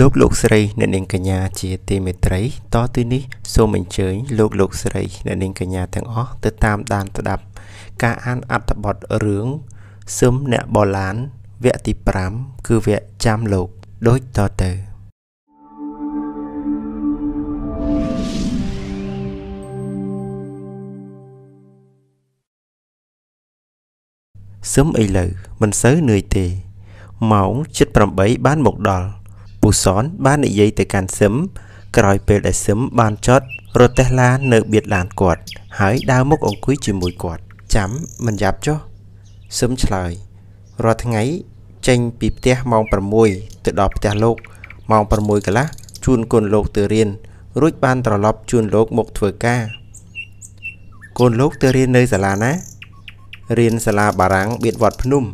លោកលោកស្រីអ្នកនាងកញ្ញាជាទីមេត្រីតទៅនេះសូមអញ្ជើញ លោកលោកស្រីអ្នកនាងកញ្ញាទាំងអស់ទៅតាមដានស្ដាប់ ការអានអត្ថបទរឿងសឹមអ្នកបូឡានវគ្គទី5គឺវគ្គចាំលោកដូចតទៅសឹមឥឡូវមិនសូវនឿយទេម៉ោង7:08បានមកដល់ពូសនបាននិយាយទៅកាន់ស៊ឹមក្រោយពេលដែលស៊ឹមបានចត់រទេះឡាននៅបៀតឡានគាត់ហើយដើរមុខអង្គុយជាមួយគាត់ចាំមិនយ៉ាប់ចុះស៊ឹមឆ្លើយរាល់ថ្ងៃ ចេញពីផ្ទះម៉ោង6ទៅដល់ផ្ទះលោកម៉ោង6កន្លះជូនគុណលោកទៅរៀន រួចបានត្រឡប់ជូនលោកមកធ្វើការគុណលោកទៅរៀននៅសាលាណារៀនសាលាបារាំងបៀតវត្តភ្នំ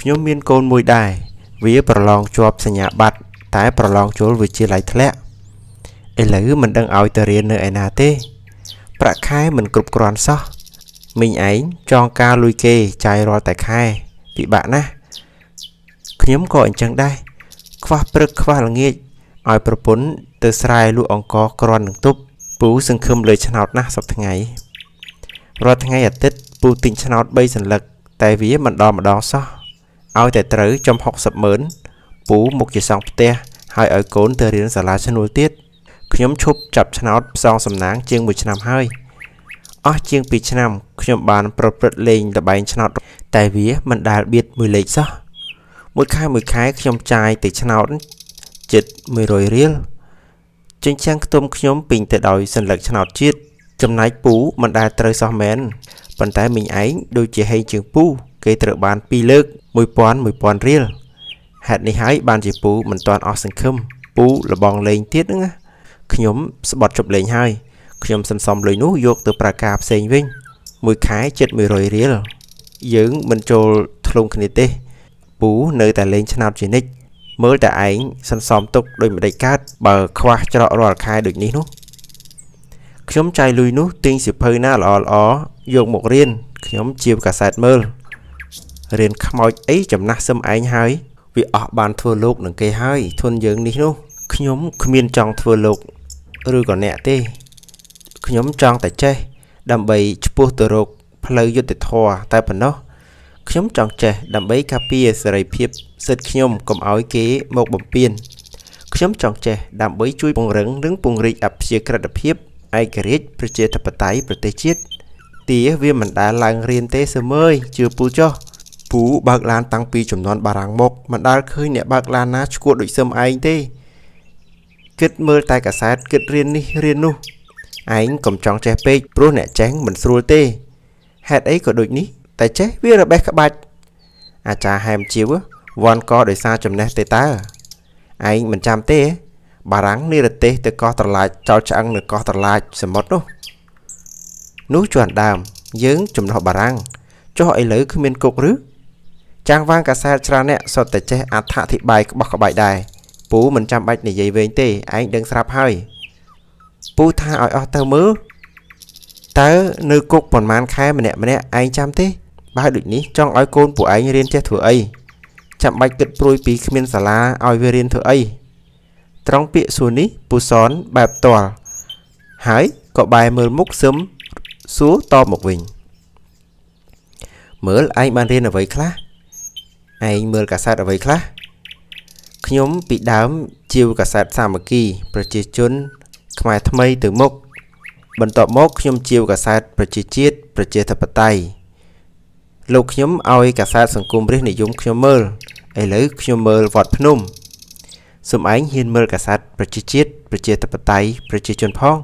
ខ្ញុំមានកូនមួយដែរវាប្រឡងជាប់សញ្ញាបត្រតែប្រឡងចូលវិទ្យាល័យធ្លាក់ឥឡូវមិនដឹងឲ្យទៅរៀននៅឯណាទេប្រាក់ខែមិនគ្រប់គ្រាន់សោះមីងឯងចងការលុយគេចាយរាល់តែខែពិបាកណាស់ខ្ញុំក៏អញ្ចឹងដែរខ្វះព្រឹកខ្វះល្ងាចឲ្យប្រពន្ធទៅស្រែលក់អង្ករក្រាន់នឹងទប់ពូសង្ឃឹមលើឆ្នោតណាស់សប្ថ្ងៃរាល់ថ្ងៃអាទិត្យពូទិញឆ្នោត3សន្លឹក តែវាមិនដល់ម្ដងសោះឲ្យតែត្រូវចំ60ម៉ឺនពូមុខជាសង់ផ្ទះហើយឲ្យកូនទៅរៀនសាលាឈ្នួលទៀតខ្ញុំឈប់ចាប់ឆ្នោតផ្សងសំណាងជាង1ឆ្នាំហើយ អស់ជាង2ឆ្នាំខ្ញុំបាន ប្រព្រឹត្តលេងលបែងឆ្នោតតែវាមិនដែលបៀតមួយលេខសោះមួយខែមួយខែខ្ញុំចាយទៅឆ្នោតជិត100រៀលចិញ្ចាំងខ្ទុំខ្ញុំពេញទៅដោយសញ្ញាឆ្នោតជាតិចំណែកពូមិនដែលត្រូវសោះមែនប៉ុន្តែមីងឯងដូចជាហេងជាងពូគេត្រូវបាន2លើក1000 1000រៀលហេតុនេះហើយបានជាពូមិនទាន់អស់សង្ឃឹមពូលបងលេងទៀតហ្នឹងណាខ្ញុំស្បត់ជប់លេងហើយខ្ញុំសន្សំលុយនោះយក ទៅប្រើការផ្សេងវិញមួយខែជិត100រៀលយើងមិនចូលធ្លងគ្នាទេពូនៅតែលេងឆ្នោតជានិច្ចមើលតែឯងសន្សំទុកដោយមិនដេចកើតបើ ខ្វះច្រករាល់ខែដូចនេះនោះខ្ញុំចាយលុយនោះទិញសិភៅណាល្អល្អយកមករៀនខ្ញុំជាវកាសែតមើលរៀនខ្មោចអីចំណាស់សឹមឯងហើយវាអស់បានធ្វើលោកនឹងគេហើយធនយើងនេះនោះខ្ញុំគ្មានចង់ធ្វើលោក ឬក៏អ្នកទេខ្ញុំចង់តែចេះ ដើម្បីឈ្មោះទៅរកផ្លូវយុទ្ធធរតែប៉ុណ្ណោះខ្ញុំចង់ចេះ ដើម្បីការពារសេរីភាពសិទ្ធិខ្ញុំកុំឲ្យគេមកបំពានខ្ញុំចង់ចេះ ដើម្បីជួយពង្រឹងនិងពង្រីកអភិជាក្រិតភាពឯករាជ្យប្រជាធិបតេយ្យប្រទេសជាតិទាវាមិនដែលឡើងរៀនទេសើមើយជឿពូចោះពូបើកឡានតាំងពីចំនួនបារាំងមកមិនដាល់ឃើញអ្នកបើកឡានណាឈួតដូចសឹមឯងទេគិតមើលតែកាសែតគិតរៀននេះរៀននោះឯងកុំចង់ចេះពេកព្រោះអ្នកចេះមិនស្រួលទេ ហេតុអីក៏ដូចនេះ តែចេះវារបេះក្បាច់អាចារ្យហែមជីវវាន់ក៏ដោយសារចំណេះទេតើឯងមិនចាំទេ បារាំងនិរទេសទៅកោះត្រឡាចចោលឆ្អឹងនៅកោះត្រឡាចសមុទ្រនោះនោះជាន់ដើម យើងចំណោះបារាំងចុះឥឡូវគ្មានគុកឬចាងវាងកាសែតច្រើនអ្នកសុទ្ធតែចេះអត្ថាធិប្បាយក្បោះក្បាយដែរពូមិនចាំបាច់និយាយវែងទេឯងដឹងស្រាប់ហើយ ពូថាឲ្យអស់ទៅមើលតើនៅគុកប្រហែលខែម្នាក់ម្នាក់ឯងចាំទេបើដូចនេះចង់ឲ្យកូនពួកឯងរៀនចេះធ្វើអីចាំបាច់គិតព្រួយពីគ្មានសាលាឲ្យវារៀនធ្វើអីត្រង់ពាក្យសួរនេះពូសនបែបតល់ហើយក៏បែរមើលមុខសឹមសួរតបមកវិញ មើលឯងបានរៀនអ្វីខ្លះឯងមើលកាសែតអ្វីខ្លះខ្ញុំពីដើមជាវកាសែតសាមគ្គី ប្រជាជន ខ្មែរថ្មីទៅមុខបន្ទាប់មក ខ្ញុំជាវកាសែតប្រជាជាតិប្រជាធិបតេយ្យលោក ខ្ញុំឲ្យកាសែតសង្គមរាជនិយមខ្ញុំមើលឥឡូវខ្ញុំមើលវត្តភ្នំសូមឯងហ៊ានមើលកាសែតប្រជាជាតិប្រជាធិបតេយ្យប្រជាជនផង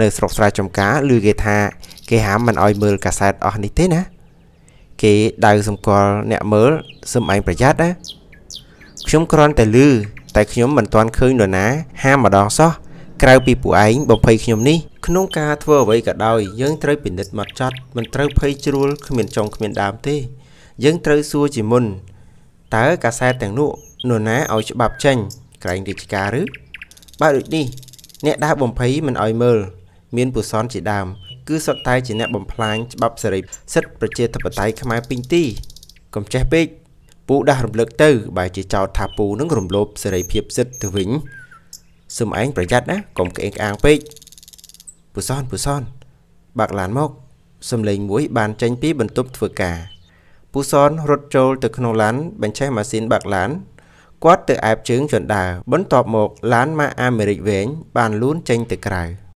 នៅស្រុកស្រែចំការឬគេថា គេហាមមិនឲ្យមើលកាសែតអស់នេះទេណាគេដៅសម្គាល់អ្នកមើលសឹមឯងប្រយ័ត្នណាខ្ញុំគ្រាន់តែលឺតែខ្ញុំមិនទាន់ឃើញនរណាហាមម្ដងសោះក្រៅពីពួកឯងបំភ័យខ្ញុំនេះក្នុងការធ្វើអ្វីក៏ដោយយើងត្រូវពិនិត្យមកចត់មិនត្រូវភ័យជ្រួលគ្មានចុងគ្មានដើមទេ យើងត្រូវសួរជាមុនតើកាសែតទាំងនោះនរណាឲ្យច្បាប់ចេញ ក្រែងរាជការឬបើដូចនេះ អ្នកដើរបំភ័យមិនឲ្យមើល មានពុសនជាដើមគឺសុទ្ធតែជាអ្នកបំផ្លាញច្បាប់សេរីសិទ្ធិប្រជាធិបតេយ្យខ្មែរពេញទីកុំចេះពេកពូដាស់រំលឹកទៅបែរជាចោទថាពូនឹងរំលោភសេរីភាពសិទ្ធិទៅវិញសូមឯងប្រយ័ត្នណាកុំក្អេកក្អាងពេកពូសនពូសនបាក់ឡានមកសំលេងមួយ បានចេញពី បន្ទប់ធ្វើការពូសន រត់ចូលទៅក្នុងឡានបញ្ឆេះម៉ាស៊ីនបាក់ឡានគាត់ទៅអែបជើងជណ្ដើរបន្ទាប់មកឡានម៉ាអាមេរិកវែងបានលូនចេញទៅក្រៅ